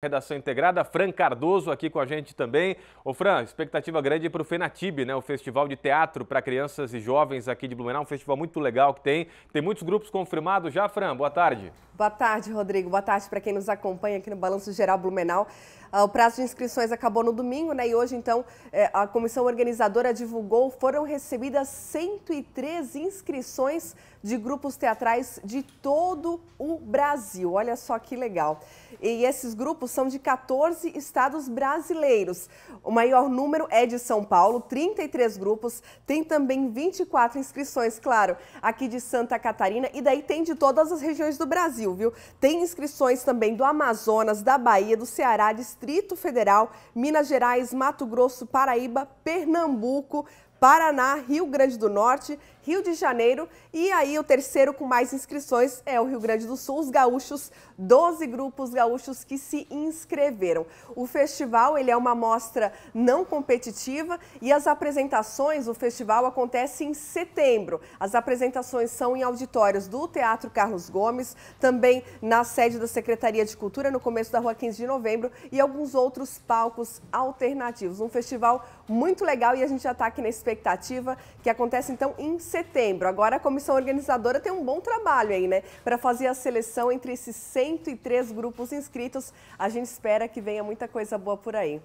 Redação Integrada, Fran Cardoso aqui com a gente também. Ô Fran, expectativa grande para o FENATIB, né? o Festival de Teatro para Crianças e Jovens aqui de Blumenau, um festival muito legal que tem. Tem muitos grupos confirmados já, Fran? Boa tarde. Boa tarde, Rodrigo. Boa tarde para quem nos acompanha aqui no Balanço Geral Blumenau. Ah, o prazo de inscrições acabou no domingo, né? E hoje, então, é, a comissão organizadora divulgou, foram recebidas 103 inscrições de grupos teatrais de todo o Brasil. Olha só que legal. E esses grupos são de 14 estados brasileiros. O maior número é de São Paulo, 33 grupos. Tem também 24 inscrições, claro, aqui de Santa Catarina. E daí tem de todas as regiões do Brasil. Brasil, viu? Tem inscrições também do Amazonas, da Bahia, do Ceará, Distrito Federal, Minas Gerais, Mato Grosso, Paraíba, Pernambuco. Paraná, Rio Grande do Norte, Rio de Janeiro e aí o terceiro com mais inscrições é o Rio Grande do Sul, os gaúchos, 12 grupos gaúchos que se inscreveram. O festival, ele é uma mostra não competitiva e as apresentações, o festival acontece em setembro. As apresentações são em auditórios do Teatro Carlos Gomes, também na sede da Secretaria de Cultura no começo da Rua 15 de Novembro e alguns outros palcos alternativos. Um festival muito legal e a gente já está aqui nesse expectativa, que acontece então em setembro. Agora a comissão organizadora tem um bom trabalho aí, né? Para fazer a seleção entre esses 103 grupos inscritos. A gente espera que venha muita coisa boa por aí.